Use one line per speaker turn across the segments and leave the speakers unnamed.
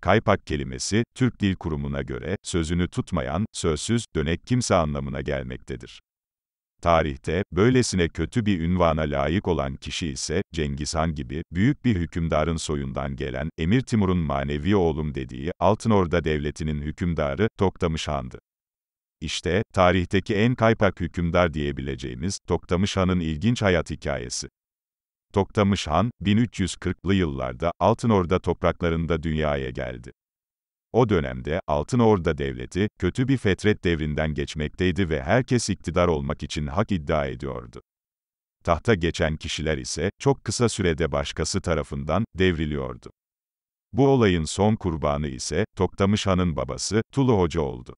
Kaypak kelimesi, Türk Dil Kurumu'na göre, sözünü tutmayan, sözsüz, dönek kimse anlamına gelmektedir. Tarihte, böylesine kötü bir ünvana layık olan kişi ise, Cengiz Han gibi, büyük bir hükümdarın soyundan gelen, Emir Timur'un manevi oğlum dediği, Altınorda Devleti'nin hükümdarı, Toktamış Han'dı. İşte, tarihteki en kaypak hükümdar diyebileceğimiz, Toktamış Han'ın ilginç hayat hikayesi. Toktamış Han, 1340'lı yıllarda Altınorda topraklarında dünyaya geldi. O dönemde Altınorda Devleti, kötü bir fetret devrinden geçmekteydi ve herkes iktidar olmak için hak iddia ediyordu. Tahta geçen kişiler ise, çok kısa sürede başkası tarafından, devriliyordu. Bu olayın son kurbanı ise, Toktamış Han'ın babası, Tulu Hoca oldu.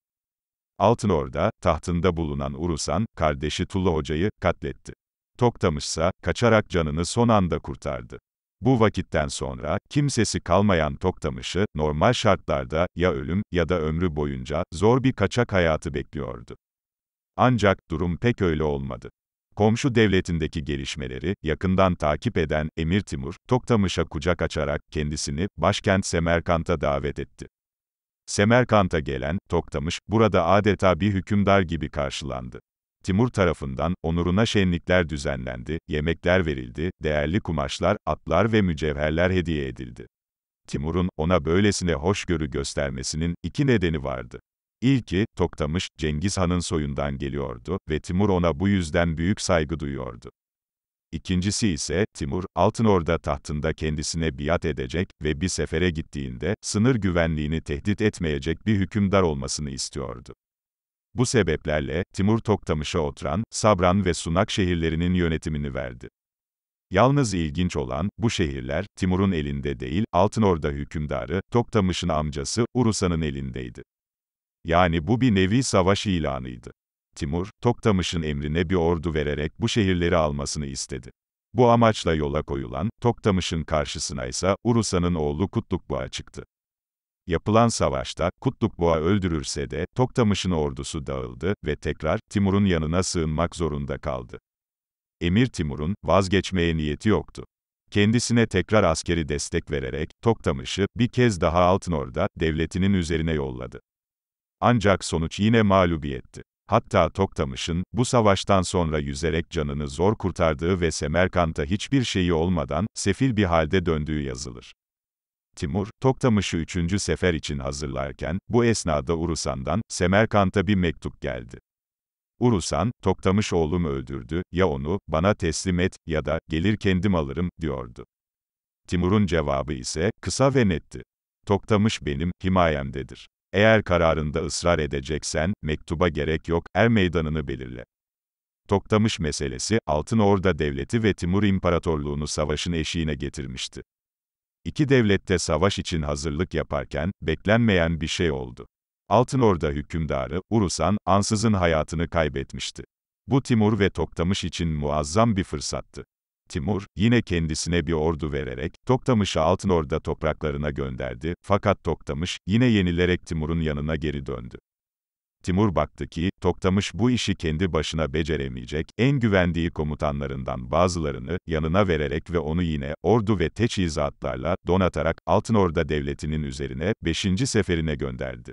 Altınorda, tahtında bulunan Urusan, kardeşi Tulu Hoca'yı katletti. Toktamışsa, kaçarak canını son anda kurtardı. Bu vakitten sonra, kimsesi kalmayan Toktamış'ı, normal şartlarda, ya ölüm, ya da ömrü boyunca, zor bir kaçak hayatı bekliyordu. Ancak, durum pek öyle olmadı. Komşu devletindeki gelişmeleri, yakından takip eden Emir Timur, Toktamış'a kucak açarak kendisini, başkent Semerkant'a davet etti. Semerkant'a gelen, Toktamış, burada adeta bir hükümdar gibi karşılandı. Timur tarafından onuruna şenlikler düzenlendi, yemekler verildi, değerli kumaşlar, atlar ve mücevherler hediye edildi. Timur'un ona böylesine hoşgörü göstermesinin iki nedeni vardı. İlki, Toktamış, Cengiz Han'ın soyundan geliyordu ve Timur ona bu yüzden büyük saygı duyuyordu. İkincisi ise, Timur, Altınorda tahtında kendisine biat edecek ve bir sefere gittiğinde, sınır güvenliğini tehdit etmeyecek bir hükümdar olmasını istiyordu. Bu sebeplerle, Timur Toktamış'a oturan Sabran ve Sunak şehirlerinin yönetimini verdi. Yalnız ilginç olan, bu şehirler, Timur'un elinde değil, Altınorda hükümdarı, Toktamış'ın amcası, Urusa'nın elindeydi. Yani bu bir nevi savaş ilanıydı. Timur, Toktamış'ın emrine bir ordu vererek bu şehirleri almasını istedi. Bu amaçla yola koyulan, Toktamış'ın karşısına ise Urusa'nın oğlu Kutlukbuğa çıktı. Yapılan savaşta, Boğa öldürürse de, Toktamış'ın ordusu dağıldı ve tekrar Timur'un yanına sığınmak zorunda kaldı. Emir Timur'un vazgeçmeye niyeti yoktu. Kendisine tekrar askeri destek vererek, Toktamış'ı bir kez daha Altınor'da, devletinin üzerine yolladı. Ancak sonuç yine mağlubiyetti. Hatta Toktamış'ın, bu savaştan sonra yüzerek canını zor kurtardığı ve Semerkant'a hiçbir şeyi olmadan, sefil bir halde döndüğü yazılır. Timur, Toktamış'ı üçüncü sefer için hazırlarken, bu esnada Urusan'dan, Semerkant'a bir mektup geldi. Urusan, Toktamış oğlum öldürdü, ya onu, bana teslim et, ya da, gelir kendim alırım, diyordu. Timur'un cevabı ise, kısa ve netti. Toktamış benim, himayemdedir. Eğer kararında ısrar edeceksen, mektuba gerek yok, er meydanını belirle. Toktamış meselesi, Altın Orda Devleti ve Timur İmparatorluğunu savaşın eşiğine getirmişti. İki devlette savaş için hazırlık yaparken, beklenmeyen bir şey oldu. Altınorda hükümdarı, Urusan, ansızın hayatını kaybetmişti. Bu Timur ve Toktamış için muazzam bir fırsattı. Timur, yine kendisine bir ordu vererek, Toktamış'ı Altınorda topraklarına gönderdi, fakat Toktamış, yine yenilerek Timur'un yanına geri döndü. Timur baktı ki, Toktamış bu işi kendi başına beceremeyecek, en güvendiği komutanlarından bazılarını yanına vererek ve onu yine ordu ve teçhizatlarla donatarak Altınorda Devleti'nin üzerine 5. seferine gönderdi.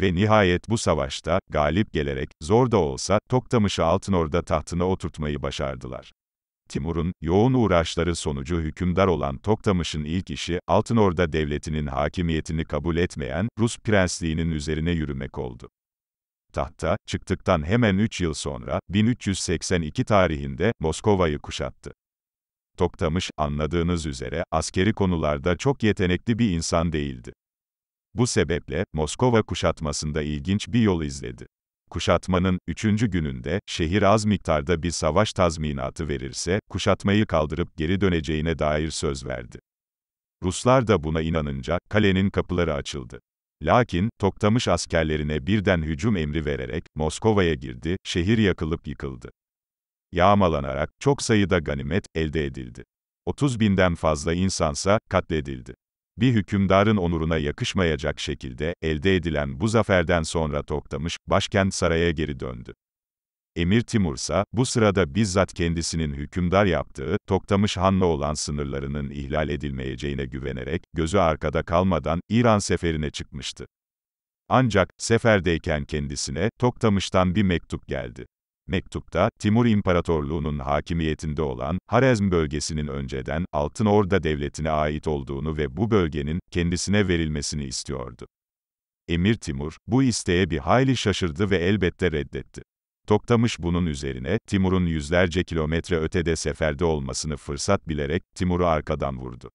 Ve nihayet bu savaşta, galip gelerek, zor da olsa, Toktamış'ı Altınorda tahtına oturtmayı başardılar. Timur'un yoğun uğraşları sonucu hükümdar olan Toktamış'ın ilk işi, Altınorda Devleti'nin hakimiyetini kabul etmeyen Rus prensliğinin üzerine yürümek oldu tahta, çıktıktan hemen 3 yıl sonra, 1382 tarihinde, Moskova'yı kuşattı. Toktamış, anladığınız üzere, askeri konularda çok yetenekli bir insan değildi. Bu sebeple, Moskova kuşatmasında ilginç bir yol izledi. Kuşatmanın üçüncü gününde, şehir az miktarda bir savaş tazminatı verirse, kuşatmayı kaldırıp geri döneceğine dair söz verdi. Ruslar da buna inanınca, kalenin kapıları açıldı. Lakin, Toktamış askerlerine birden hücum emri vererek, Moskova'ya girdi, şehir yakılıp yıkıldı. Yağmalanarak, çok sayıda ganimet, elde edildi. 30 binden fazla insansa, katledildi. Bir hükümdarın onuruna yakışmayacak şekilde, elde edilen bu zaferden sonra Toktamış, başkent saraya geri döndü. Emir Timur ise bu sırada bizzat kendisinin hükümdar yaptığı, Toktamış Han'la olan sınırlarının ihlal edilmeyeceğine güvenerek, gözü arkada kalmadan İran seferine çıkmıştı. Ancak, seferdeyken kendisine, Toktamış'tan bir mektup geldi. Mektupta, Timur İmparatorluğu'nun hakimiyetinde olan, Harezm bölgesinin önceden, Altın Orda Devleti'ne ait olduğunu ve bu bölgenin, kendisine verilmesini istiyordu. Emir Timur, bu isteğe bir hayli şaşırdı ve elbette reddetti. Toktamış bunun üzerine, Timur'un yüzlerce kilometre ötede seferde olmasını fırsat bilerek, Timur'u arkadan vurdu.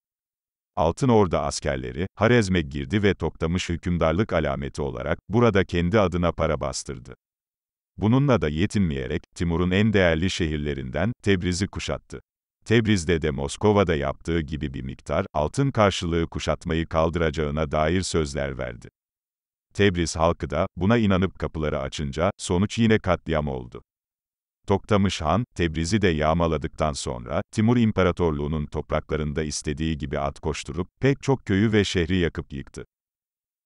Altın Orda askerleri, Harezm'e girdi ve Toktamış hükümdarlık alameti olarak, burada kendi adına para bastırdı. Bununla da yetinmeyerek, Timur'un en değerli şehirlerinden, Tebriz'i kuşattı. Tebriz'de de Moskova'da yaptığı gibi bir miktar, altın karşılığı kuşatmayı kaldıracağına dair sözler verdi. Tebriz halkı da buna inanıp kapıları açınca sonuç yine katliam oldu. Toktamış Han, Tebriz'i de yağmaladıktan sonra, Timur İmparatorluğu'nun topraklarında istediği gibi at koşturup, pek çok köyü ve şehri yakıp yıktı.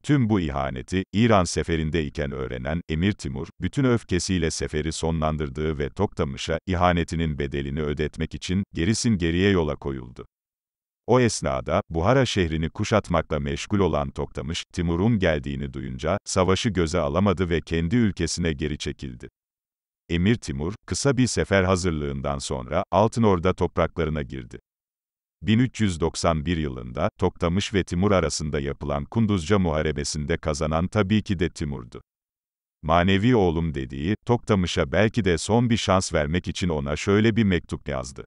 Tüm bu ihaneti, İran seferinde iken öğrenen Emir Timur, bütün öfkesiyle seferi sonlandırdığı ve Toktamış'a, ihanetinin bedelini ödetmek için, gerisin geriye yola koyuldu. O esnada, Buhara şehrini kuşatmakla meşgul olan Toktamış, Timur'un geldiğini duyunca, savaşı göze alamadı ve kendi ülkesine geri çekildi. Emir Timur, kısa bir sefer hazırlığından sonra, Altınorda topraklarına girdi. 1391 yılında, Toktamış ve Timur arasında yapılan Kunduzca Muharebesi'nde kazanan tabii ki de Timur'du. Manevi oğlum dediği, Toktamış'a belki de son bir şans vermek için ona şöyle bir mektup yazdı.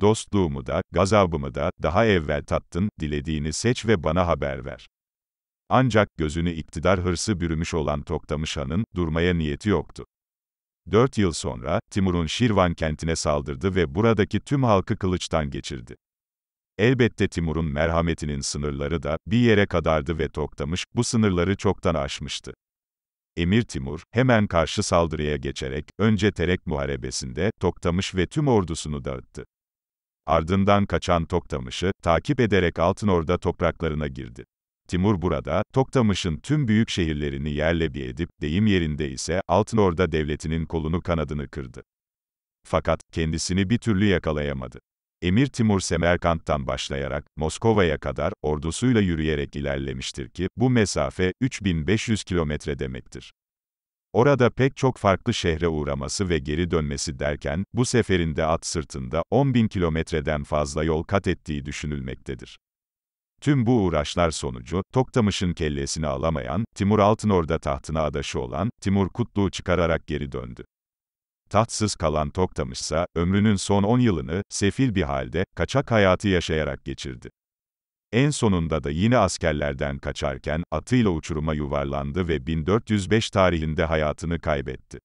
Dostluğumu da, gazabımı da, daha evvel tattın, dilediğini seç ve bana haber ver. Ancak gözünü iktidar hırsı bürümüş olan Toktamış Han'ın, durmaya niyeti yoktu. Dört yıl sonra, Timur'un Şirvan kentine saldırdı ve buradaki tüm halkı kılıçtan geçirdi. Elbette Timur'un merhametinin sınırları da bir yere kadardı ve Toktamış, bu sınırları çoktan aşmıştı. Emir Timur, hemen karşı saldırıya geçerek, önce Terek Muharebesi'nde, Toktamış ve tüm ordusunu dağıttı. Ardından kaçan Toktamış'ı, takip ederek Altınorda topraklarına girdi. Timur burada, Toktamış'ın tüm büyük şehirlerini yerle bir edip, deyim yerinde ise, Altınorda devletinin kolunu kanadını kırdı. Fakat, kendisini bir türlü yakalayamadı. Emir Timur Semerkant'tan başlayarak, Moskova'ya kadar, ordusuyla yürüyerek ilerlemiştir ki, bu mesafe, 3500 kilometre demektir. Orada pek çok farklı şehre uğraması ve geri dönmesi derken, bu seferinde at sırtında 10 bin kilometreden fazla yol kat ettiği düşünülmektedir. Tüm bu uğraşlar sonucu, Toktamış'ın kellesini alamayan, Timur Altınorda tahtına adaşı olan, Timur Kutlu'yu çıkararak geri döndü. Tahtsız kalan Toktamış ise, ömrünün son 10 yılını, sefil bir halde, kaçak hayatı yaşayarak geçirdi. En sonunda da yine askerlerden kaçarken atıyla uçuruma yuvarlandı ve 1405 tarihinde hayatını kaybetti.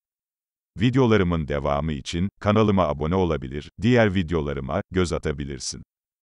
Videolarımın devamı için kanalıma abone olabilir, diğer videolarıma göz atabilirsin.